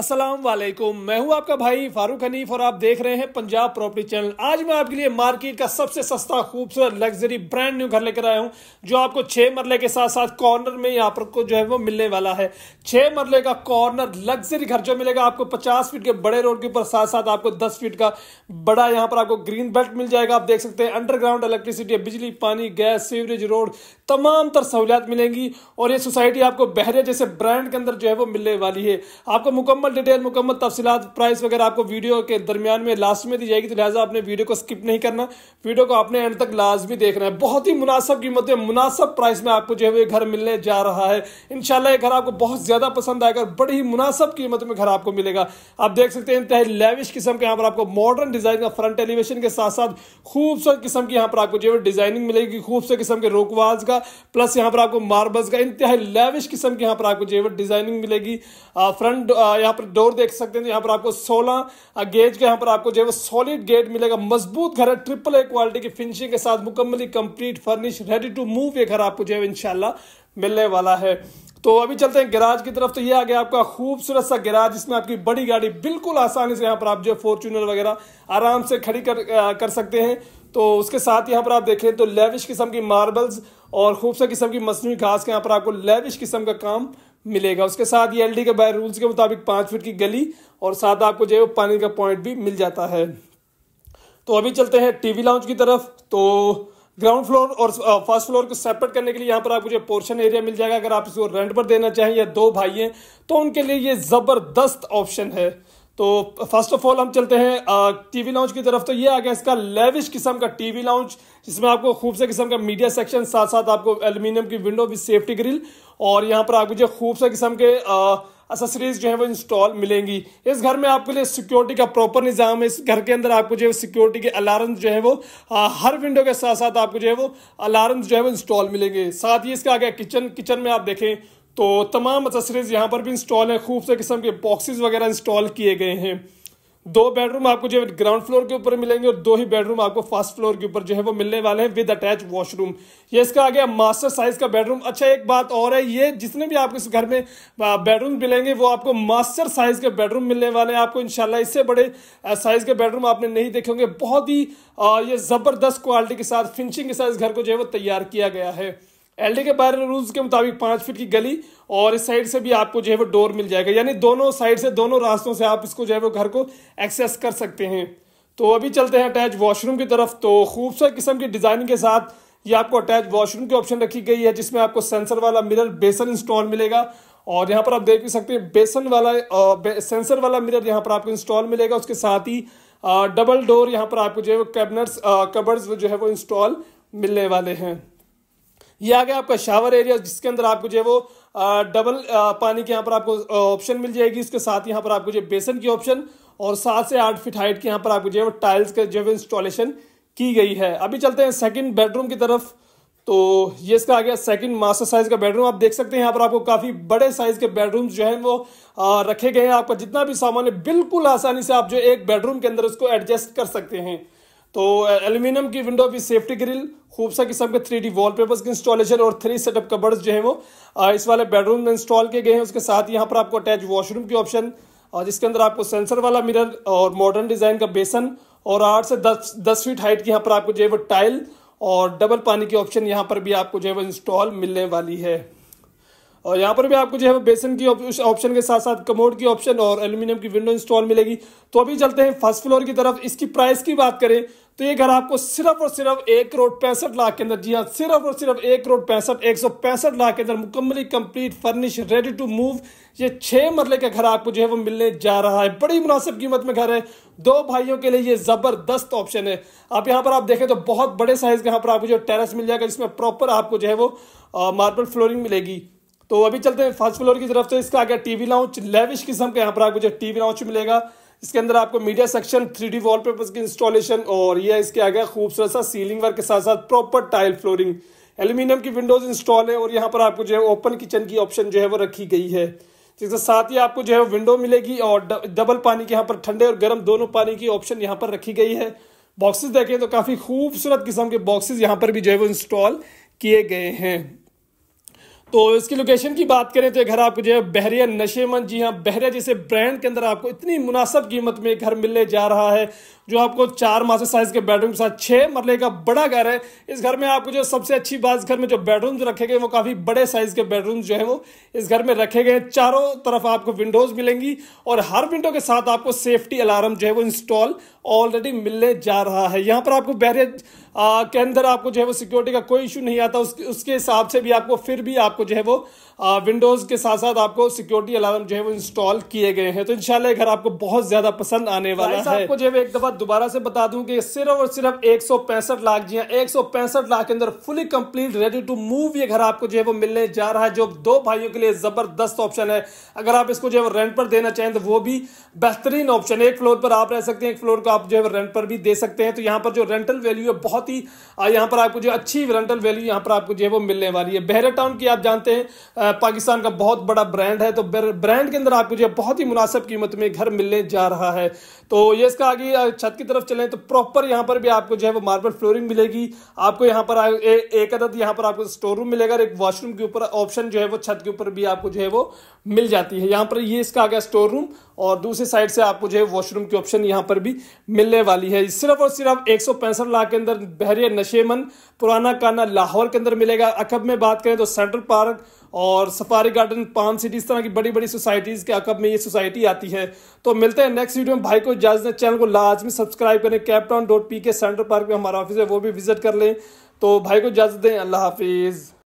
असलम वालेकुम मैं हूं आपका भाई फारूक हनीफ और आप देख रहे हैं पंजाब प्रॉपर्टी चैनल आज मैं आपके लिए मार्केट का सबसे सस्ता खूबसूरत लग्जरी ब्रांड न्यू घर लेकर आया हूं जो आपको छह मरले के साथ साथ कॉर्नर में यहाँ पर को जो है वो मिलने वाला है छह मरले का कॉर्नर लग्जरी घर जो मिलेगा आपको पचास फीट के बड़े रोड के ऊपर साथ साथ आपको दस फीट का बड़ा यहाँ पर आपको ग्रीन बेल्ट मिल जाएगा आप देख सकते हैं अंडरग्राउंड इलेक्ट्रिसिटी बिजली पानी गैस सीवरेज रोड तमाम तर सहूलियात मिलेंगी और ये सोसाइटी आपको बहरे जैसे ब्रांड के अंदर जो है वो मिलने वाली है आपको मुकम्मल मुकम्मल डिटेल मुकम्मल तफसीत प्राइस वगैरह आपको वीडियो के दरमियान में लास्ट में दी जाएगी तो लिहाजा आपने वीडियो को स्किप नहीं करना वीडियो को आपने एंड तक लाजमी देखना है बहुत ही मुनासब कीमत में मुनासब प्राइस में आपको जो है वो घर मिलने जा रहा है इन ये घर आपको बहुत ज़्यादा पसंद आएगा बड़ी ही मुनासब कीमत में घर आपको मिलेगा आप देख सकते हैं इंतहा लेविश किस्म के यहाँ पर आपको मॉडर्न डिज़ाइन का फ्रंट एलिवेशन के साथ साथ खूबसूरत किस्म की यहाँ पर आपको जो है डिज़ाइनिंग मिलेगी खूबसूरत किस्म के रोकवाज का प्लस यहाँ पर आपको मार्बल्स का इंतहा लेविश किस्म की यहाँ पर आपको जो है डिज़ाइनिंग मिलेगी फ्रंट यहाँ यहाँ पर डोर देख सकते हैं यहाँ पर आपको 16 गेज का यहाँ पर आपको जो है सॉलिड गेट मिलेगा मजबूत घर है ट्रिपल ए क्वालिटी की फिनिशिंग के साथ मुकम्मली complete furnish ready to move ये घर आपको जो है इनशाला मिलने वाला है तो अभी चलते हैं गैराज की तरफ तो ये आ गया आपका खूबसूरत सा गैराज जिसमें आपकी बड़ी गाड़ी बिल्कुल आसानी से यहाँ पर आप जो है फॉर्चूनर वगैरह आराम से खड़ी कर, कर सकते हैं तो उसके साथ यहाँ पर आप देखें तो लेविश किस्म की मार्बल्स और खूबसूरत किस्म की मसनू घास का यहाँ पर आपको लेविश किस्म का काम मिलेगा उसके साथ ये एलडी के बाय रूल्स के मुताबिक पाँच फीट की गली और साथ आपको जो है वो पानी का पॉइंट भी मिल जाता है तो अभी चलते हैं टीवी लाउंज की तरफ तो ग्राउंड फ्लोर और फर्स्ट फ्लोर को सेपरेट करने के लिए यहाँ पर आपको जो पोर्शन एरिया मिल जाएगा अगर आप इसको रेंट पर देना चाहें या दो भाई हैं तो उनके लिए ये ज़बरदस्त ऑप्शन है तो फर्स्ट ऑफ ऑल हम चलते हैं टीवी लाउंज की तरफ तो ये आ गया इसका लेविश किस्म का टीवी लाउंज जिसमें आपको खूब से किस्म का मीडिया सेक्शन साथ साथ आपको एल्युमिनियम की विंडो विद सेफ्टी ग्रिल और यहाँ पर आपको जो से किस्म के एसेसरीज जो है वो इंस्टॉल मिलेंगी इस घर में आपके लिए सिक्योरिटी का प्रॉपर निज़ाम है इस घर के अंदर आपको जो है सिक्योरिटी के अलार्म जो है वो आ, हर विंडो के साथ साथ आपको जो है वो अलार्म जो है वो इंस्टॉल मिलेंगे साथ ही इसका आ गया किचन किचन में आप देखें तो तमाम एक्सेसरीज यहाँ पर भी इंस्टॉल हैं खूब से किस्म के बॉक्सेस वगैरह इंस्टॉल किए गए हैं दो बेडरूम आपको जो है ग्राउंड फ्लोर के ऊपर मिलेंगे और दो ही बेडरूम आपको फर्स्ट फ्लोर के ऊपर जो है वो मिलने वाले हैं विद अटैच वॉशरूम ये इसका आ गया मास्टर साइज का बेडरूम अच्छा एक बात और है ये जितने भी आपको इस घर में बेडरूम मिलेंगे वो आपको मास्टर साइज के बेडरूम मिलने वाले हैं आपको इनशाला इससे बड़े साइज के बेडरूम आपने नहीं देखे होंगे बहुत ही ये ज़बरदस्त क्वालिटी के साथ फिनिशिंग के साथ इस घर को जो है वो तैयार किया गया है एल के बारे रूल्स के मुताबिक पाँच फीट की गली और इस साइड से भी आपको जो है वो डोर मिल जाएगा यानी दोनों साइड से दोनों रास्तों से आप इसको जो है वो घर को एक्सेस कर सकते हैं तो अभी चलते हैं अटैच वॉशरूम की तरफ तो खूबसूरत किस्म की डिज़ाइन के साथ ये आपको अटैच वॉशरूम की ऑप्शन रखी गई है जिसमें आपको सेंसर वाला मिरर बेसन इंस्टॉल मिलेगा और यहाँ पर आप देख भी सकते हैं बेसन वाला सेंसर वाला मिरर यहाँ पर आपको इंस्टॉल मिलेगा उसके साथ ही डबल डोर यहाँ पर आपको जो है वो कैबिनेट्स कबर्स जो है वो इंस्टॉल मिलने वाले हैं ये आ गया आपका शावर एरिया जिसके अंदर आपको जो है वो डबल पानी के यहाँ पर आपको ऑप्शन मिल जाएगी इसके साथ यहाँ पर आपको जो बेसन की ऑप्शन और सात से आठ फीट हाइट के यहाँ पर आपको जो है वो टाइल्स का जो है इंस्टॉलेशन की गई है अभी चलते हैं सेकेंड बेडरूम की तरफ तो ये इसका आ गया सेकंड मास्टर साइज का बेडरूम आप देख सकते हैं यहाँ पर आपको काफी बड़े साइज के बेडरूम जो है वो आ, रखे गए हैं आपका जितना भी सामान है बिल्कुल आसानी से आप जो एक बेडरूम के अंदर उसको एडजस्ट कर सकते हैं तो एल्यूमिनियम की विंडो भी सेफ्टी ग्रिल खूब सा किस्म के थ्री डी वॉलपेपर्स की इंस्टॉलेशन और थ्री सेटअप कबर्ड्स जो है वो इस वाले बेडरूम में इंस्टॉल किए गए हैं उसके साथ यहाँ पर आपको अटैच वॉशरूम की ऑप्शन और जिसके अंदर आपको सेंसर वाला मिरर और मॉडर्न डिज़ाइन का बेसन और आठ से दस दस फीट हाइट की यहाँ पर आपको जो है वो टाइल और डबल पानी की ऑप्शन यहाँ पर भी आपको जो है वो इंस्टॉल मिलने वाली है और यहाँ पर भी आपको जो है बेसन की ऑप्शन के साथ साथ कमोड की ऑप्शन और एल्यूमिनियम की विंडो इंस्टॉल मिलेगी तो अभी चलते हैं फर्स्ट फ्लोर की तरफ इसकी प्राइस की बात करें तो ये घर आपको सिर्फ और सिर्फ एक करोड़ पैंसठ लाख के अंदर जी हाँ सिर्फ और सिर्फ एक करोड़ पैंसठ एक सौ पैंसठ लाख के अंदर मुकम्मली complete furnish ready to move ये छह मरले का घर आपको जो है वो मिलने जा रहा है बड़ी मुनासिब कीमत में घर है दो भाइयों के लिए ये ज़बरदस्त ऑप्शन है आप यहाँ पर आप देखें तो बहुत बड़े साइज़ के यहाँ पर आपको जो टेरस मिल जाएगा जिसमें प्रॉपर आपको जो है वो मार्बल फ्लोरिंग मिलेगी तो अभी चलते हैं फर्स्ट फ्लोर की तरफ तो इसका आ गया टीवी लाउंज लेविश किस्म का यहाँ पर आपको जो टीवी लाउंज मिलेगा इसके अंदर आपको media section three D wallpapers की इंस्टॉलेशन और यह इसके आ गया खूबसूरत सा सीलिंग वर्क के साथ साथ प्रॉपर टाइल फ्लोरिंग एल्यूमिनियम की विंडोज इंस्टॉल है और यहाँ पर आपको जो है ओपन किचन की ऑप्शन जो है वो रखी गई है जिसके तो साथ ही आपको जो है विंडो मिलेगी और डबल पानी की यहाँ पर ठंडे और गर्म दोनों पानी की ऑप्शन यहाँ पर रखी गई है बॉक्सेस देखें तो काफ़ी खूबसूरत किस्म के बॉक्सेस यहाँ पर भी जो है वो इंस्टॉल किए गए हैं तो इसकी लोकेशन की बात करें तो ये घर आपको जो है बहरिया नशेमन जी हाँ बहरिया जैसे ब्रांड के अंदर आपको इतनी मुनासब कीमत में घर मिलने जा रहा है जो आपको चार मास्टर साइज के बेडरूम के साथ छः मरले का बड़ा घर है इस घर में आपको जो सबसे अच्छी बात इस घर में जो बेडरूम रखे गए वो काफ़ी बड़े साइज़ के बेडरूम जो है वो इस घर में रखे गए चारों तरफ आपको विंडोज़ मिलेंगी और हर विंडो के साथ आपको सेफ्टी अलार्म जो है वो इंस्टॉल ऑलरेडी मिलने जा रहा है यहाँ पर आपको बहरिया के अंदर आपको जो है वो सिक्योरिटी का कोई इशू नहीं आता उस, उसके हिसाब से भी आपको फिर भी आपको जो है वो विंडोज़ के साथ साथ आपको सिक्योरिटी अलार्म जो है वो इंस्टॉल किए गए हैं तो इंशाल्लाह घर आपको बहुत ज़्यादा पसंद आने वाला है आपको जो है एक दफ़ा दोबारा से बता दूं कि सिर्फ और सिर्फ एक लाख जी हाँ एक लाख के अंदर fully complete ready to move ये घर आपको जो है वो मिलने जा रहा है जो दो भाइयों के लिए ज़बरदस्त ऑप्शन है अगर आप इसको जो है वो रेंट पर देना चाहें तो वो भी बेहतरीन ऑप्शन है एक फ्लोर पर आप रह सकते हैं एक फ्लोर को आप जो है रेंट पर भी दे सकते हैं तो यहाँ पर जो रेंटल वैल्यू है बहुत बहुत ही यहाँ पर आपको जो अच्छी रेंटल वैल्यू यहाँ पर आपको जो है वो मिलने वाली है बहरा टाउन की आप जानते हैं पाकिस्तान का बहुत बड़ा ब्रांड है तो ब्रांड के अंदर आपको जो है बहुत ही मुनासिब कीमत में घर मिलने जा रहा है तो ये इसका आगे छत की तरफ चलें तो प्रॉपर यहाँ पर भी आपको जो है वो मार्बल फ्लोरिंग मिलेगी आपको यहाँ पर एक अदद यहाँ पर आपको स्टोर रूम मिलेगा और एक वॉशरूम के ऊपर ऑप्शन जो है वो छत के ऊपर भी आपको जो है वो मिल जाती है यहाँ पर ये इसका आ गया स्टोर रूम और दूसरी साइड से आपको जो है वॉशरूम की ऑप्शन यहाँ पर भी मिलने वाली है सिर्फ और सिर्फ एक लाख के अंदर बहरिया नशेमन पुराना काना लाहौर के अंदर मिलेगा अकब में बात करें तो सेंट्रल पार्क और सफारी गार्डन पान सिटी इस तरह की बड़ी बड़ी सोसाइटीज़ के अकब में ये सोसाइटी आती है तो मिलते हैं नेक्स्ट वीडियो में भाई को इजाजत चैनल को लाजमी सब्सक्राइब करें Capetown dot P K central park में हमारा ऑफिस है वो भी विजिट कर लें तो भाई को इजाज़त दें अल्लाह हाफिज़